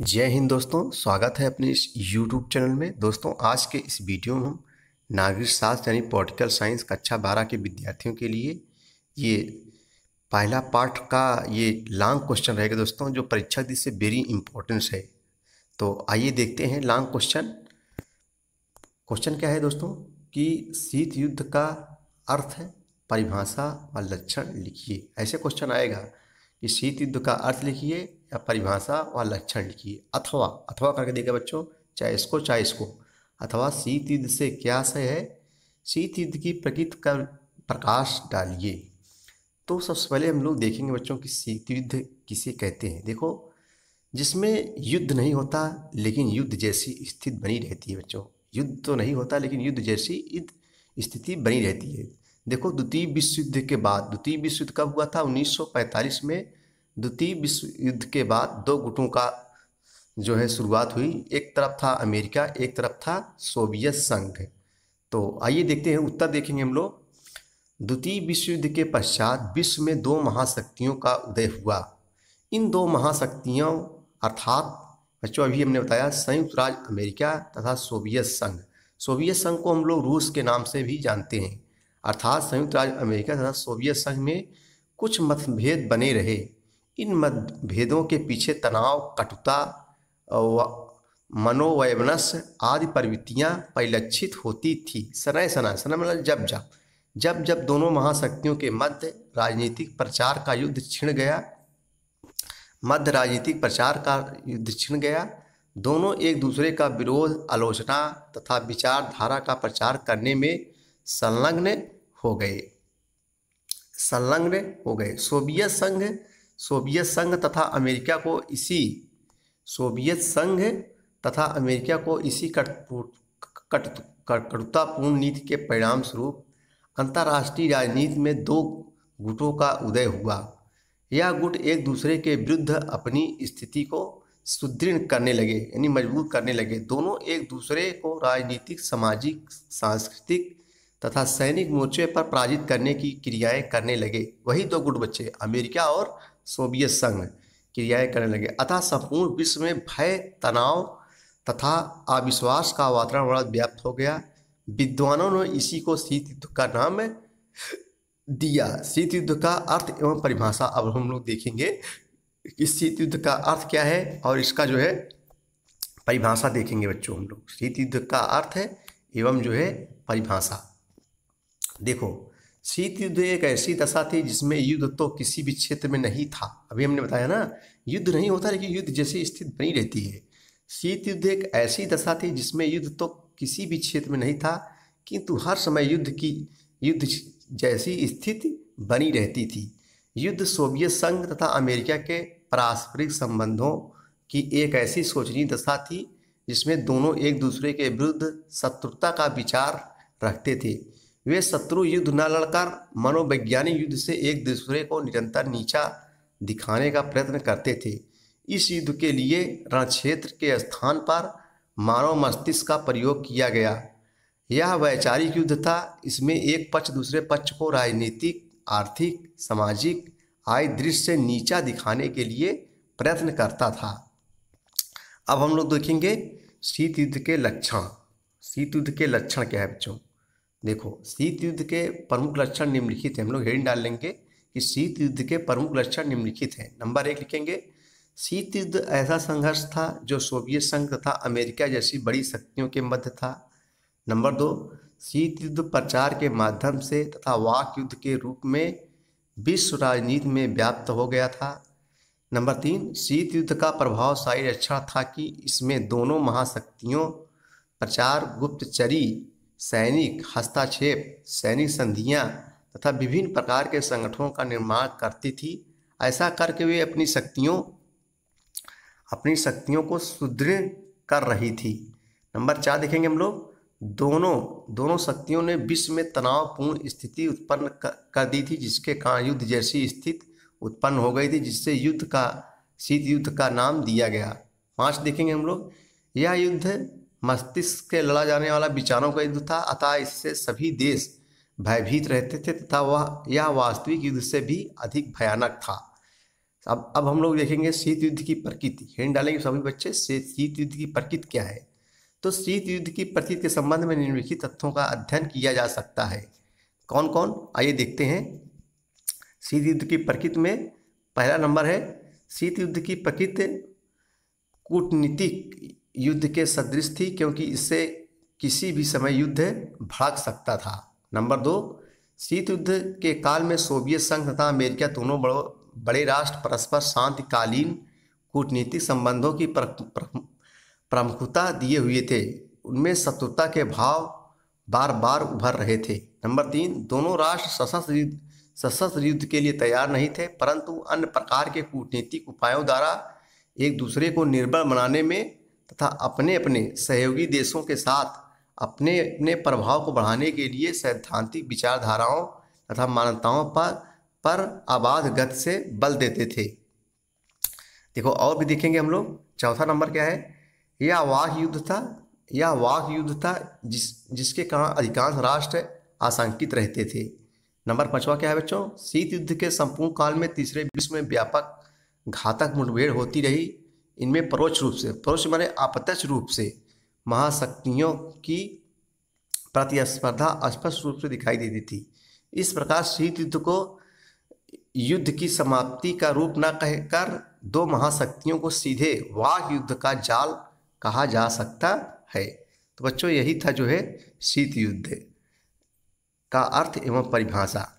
जय हिंद दोस्तों स्वागत है अपने इस यूट्यूब चैनल में दोस्तों आज के इस वीडियो में हम नागरिक शास्त्र यानी पॉलिटिकल साइंस कक्षा बारह के विद्यार्थियों के लिए ये पहला पार्ट का ये लॉन्ग क्वेश्चन रहेगा दोस्तों जो परीक्षा दिशा से वेरी इंपॉर्टेंस है तो आइए देखते हैं लॉन्ग क्वेश्चन क्वेश्चन क्या है दोस्तों कि शीत युद्ध का अर्थ परिभाषा व लक्षण लिखिए ऐसे क्वेश्चन आएगा कि शीत युद्ध का अर्थ लिखिए या परिभाषा व लक्षण लिखिए अथवा अथवा करके देखिए बच्चों चाहे इसको चाहे इसको अथवा शीत युद्ध से क्या से है शीत युद्ध की प्रकृति का प्रकाश डालिए तो सबसे पहले हम लोग देखेंगे बच्चों कि शीत युद्ध किसे कहते हैं देखो जिसमें युद्ध नहीं होता लेकिन युद्ध जैसी स्थिति बनी रहती है बच्चों युद्ध तो नहीं होता लेकिन युद्ध जैसी स्थिति बनी रहती है देखो द्वितीय विश्व युद्ध के बाद द्वितीय विश्व युद्ध कब हुआ था 1945 में द्वितीय विश्व युद्ध के बाद दो गुटों का जो है शुरुआत हुई एक तरफ था अमेरिका एक तरफ था सोवियत संघ तो आइए देखते हैं उत्तर देखेंगे हम लोग द्वितीय विश्व युद्ध के पश्चात विश्व में दो महाशक्तियों का उदय हुआ इन दो महाशक्तियों अर्थात बच्चों अभी हमने बताया संयुक्त राज्य अमेरिका तथा सोवियत संघ सोवियत संघ को हम लोग रूस के नाम से भी जानते हैं अर्थात संयुक्त राज्य अमेरिका तथा सोवियत संघ में कुछ मतभेद बने रहे इन मतभेदों के पीछे तनाव कटुता मनोवैवनस आदि प्रवृत्तियाँ परिलक्षित होती थी सनय सनय सना मतलब जब जब जब जब दोनों महाशक्तियों के मध्य राजनीतिक प्रचार का युद्ध छिड़ गया मध्य राजनीतिक प्रचार का युद्ध छिड़ गया दोनों एक दूसरे का विरोध आलोचना तथा विचारधारा का प्रचार करने में संलग्न हो गए संलग्न हो गए सोवियत संघ सोवियत संघ तथा अमेरिका को इसी सोवियत संघ तथा अमेरिका को इसी कटुतापूर्ण नीति के परिणाम स्वरूप अंतर्राष्ट्रीय राजनीति में दो गुटों का उदय हुआ यह गुट एक दूसरे के विरुद्ध अपनी स्थिति को सुदृढ़ करने लगे यानी मजबूत करने लगे दोनों एक दूसरे को राजनीतिक सामाजिक सांस्कृतिक तथा सैनिक मोर्चे पर पराजित करने की क्रियाएं करने लगे वही दो गुट बच्चे अमेरिका और सोवियत संघ क्रियाएं करने लगे अतः संपूर्ण विश्व में भय तनाव तथा अविश्वास का वातावरण बड़ा व्याप्त हो गया विद्वानों ने इसी को शीत युद्ध का नाम दिया शीत युद्ध का अर्थ एवं परिभाषा अब हम लोग देखेंगे कि शीत युद्ध का अर्थ क्या है और इसका जो है परिभाषा देखेंगे बच्चों हम लोग शीत युद्ध का अर्थ है एवं जो है परिभाषा देखो शीत युद्ध एक ऐसी दशा थी जिसमें युद्ध तो किसी भी क्षेत्र में नहीं था अभी हमने बताया ना युद्ध नहीं होता लेकिन युद्ध जैसी स्थिति बनी रहती है शीत युद्ध एक ऐसी दशा थी जिसमें युद्ध तो किसी भी क्षेत्र में नहीं था किंतु हर समय युद्ध की युद्ध जैसी स्थिति बनी रहती थी युद्ध सोवियत संघ तथा अमेरिका के पारस्परिक संबंधों की एक ऐसी सोचनीय दशा थी जिसमें दोनों एक दूसरे के विरुद्ध शत्रुता का विचार रखते थे वे शत्रु युद्ध न लड़कर मनोवैज्ञानिक युद्ध से एक दूसरे को निरंतर नीचा दिखाने का प्रयत्न करते थे इस युद्ध के लिए रणक्षेत्र के स्थान पर मानव मस्तिष्क का प्रयोग किया गया यह वैचारिक युद्ध था इसमें एक पक्ष दूसरे पक्ष को राजनीतिक आर्थिक सामाजिक आय दृश्य से नीचा दिखाने के लिए प्रयत्न करता था अब हम लोग देखेंगे शीत युद्ध के लक्षण शीत युद्ध के लक्षण क्या है बच्चों देखो शीत युद्ध के प्रमुख लक्षण निम्नलिखित है हम लोग हेड़ डाल लेंगे कि शीत युद्ध के प्रमुख लक्षण निम्नलिखित हैं नंबर एक लिखेंगे शीत युद्ध ऐसा संघर्ष था जो सोवियत संघ तथा अमेरिका जैसी बड़ी शक्तियों के मध्य था नंबर दो शीत युद्ध प्रचार के माध्यम से तथा वाक युद्ध के रूप में विश्व राजनीति में व्याप्त हो गया था नंबर तीन शीत युद्ध का प्रभावशाली लक्षण था कि इसमें दोनों महाशक्तियों प्रचार गुप्तचरी सैनिक हस्ताक्षेप सैनिक संधियां तथा विभिन्न प्रकार के संगठनों का निर्माण करती थी ऐसा करके वे अपनी शक्तियों अपनी शक्तियों को सुदृढ़ कर रही थी नंबर चार देखेंगे हम लोग दोनों दोनों शक्तियों ने विश्व में तनावपूर्ण स्थिति उत्पन्न कर दी थी जिसके कारण युद्ध जैसी स्थिति उत्पन्न हो गई थी जिससे युद्ध का शीत युद्ध का नाम दिया गया पांच देखेंगे हम लोग यह युद्ध मस्तिष्क से लड़ा जाने वाला विचारों का युद्ध था अतः इससे सभी देश भयभीत रहते थे तथा वह यह वास्तविक युद्ध से भी अधिक भयानक था अब अब हम लोग देखेंगे शीत युद्ध की प्रकृति हिंड डालेंगे सभी बच्चे शीत युद्ध की प्रकृति क्या है तो शीत युद्ध की प्रकृति के संबंध में निम्नलिखित तथ्यों का अध्ययन किया जा सकता है कौन कौन आइए देखते हैं शीत युद्ध की प्रकृति में पहला नंबर है शीत युद्ध की प्रकृति कूटनीतिक युद्ध के सदृश थी क्योंकि इससे किसी भी समय युद्ध भड़क सकता था नंबर दो शीत युद्ध के काल में सोवियत संघ तथा अमेरिका दोनों बड़ो बड़े राष्ट्र परस्पर शांतिकालीन कूटनीतिक संबंधों की प्रमुखता दिए हुए थे उनमें शत्रुता के भाव बार बार उभर रहे थे नंबर तीन दोनों राष्ट्र सशस्त्र युद्ध सशस्त्र युद्ध के लिए तैयार नहीं थे परंतु अन्य प्रकार के कूटनीतिक उपायों द्वारा एक दूसरे को निर्बल बनाने में तथा अपने अपने सहयोगी देशों के साथ अपने अपने प्रभाव को बढ़ाने के लिए सैद्धांतिक विचारधाराओं तथा मान्यताओं पर पर आबाद गत से बल देते थे देखो और भी देखेंगे हम लोग चौथा नंबर क्या है यह वाक युद्ध था यह वाक युद्ध था जिस जिसके कारण अधिकांश राष्ट्र आशंकित रहते थे नंबर पाँचवा क्या है बच्चों शीत युद्ध के संपूर्ण काल में तीसरे विश्व में व्यापक घातक मुठभेड़ होती रही इनमें परोक्ष रूप से परोक्ष माने अप्रत्यक्ष रूप से महाशक्तियों की प्रतिस्पर्धा स्पष्ट रूप से दिखाई देती थी इस प्रकार शीत युद्ध को युद्ध की समाप्ति का रूप न कहकर दो महाशक्तियों को सीधे वाह युद्ध का जाल कहा जा सकता है तो बच्चों यही था जो है शीत युद्ध का अर्थ एवं परिभाषा